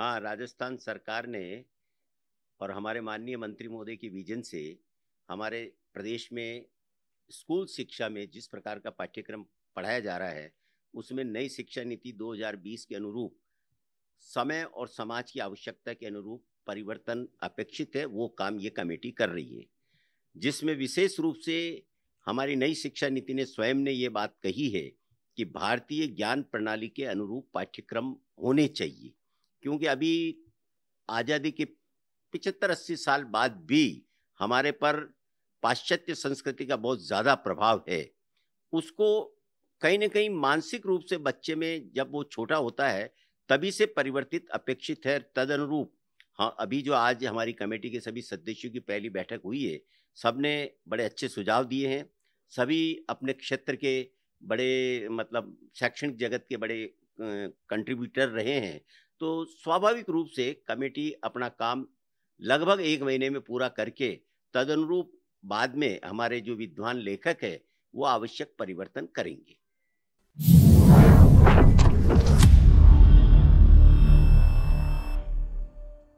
हाँ राजस्थान सरकार ने और हमारे माननीय मंत्री महोदय की विजन से हमारे प्रदेश में स्कूल शिक्षा में जिस प्रकार का पाठ्यक्रम पढ़ाया जा रहा है उसमें नई शिक्षा नीति 2020 के अनुरूप समय और समाज की आवश्यकता के अनुरूप परिवर्तन अपेक्षित है वो काम ये कमेटी कर रही है जिसमें विशेष रूप से हमारी नई शिक्षा नीति ने स्वयं ने ये बात कही है कि भारतीय ज्ञान प्रणाली के अनुरूप पाठ्यक्रम होने चाहिए क्योंकि अभी आज़ादी के पिछहत्तर अस्सी साल बाद भी हमारे पर पाश्चात्य संस्कृति का बहुत ज़्यादा प्रभाव है उसको कहीं ना कहीं मानसिक रूप से बच्चे में जब वो छोटा होता है तभी से परिवर्तित अपेक्षित है तद अनुरूप हाँ अभी जो आज हमारी कमेटी के सभी सदस्यों की पहली बैठक हुई है सब ने बड़े अच्छे सुझाव दिए हैं सभी अपने क्षेत्र के बड़े मतलब शैक्षणिक जगत के बड़े कंट्रीब्यूटर रहे हैं तो स्वाभाविक रूप से कमेटी अपना काम लगभग एक महीने में पूरा करके तदनुरूप बाद में हमारे जो विद्वान लेखक है वो आवश्यक परिवर्तन करेंगे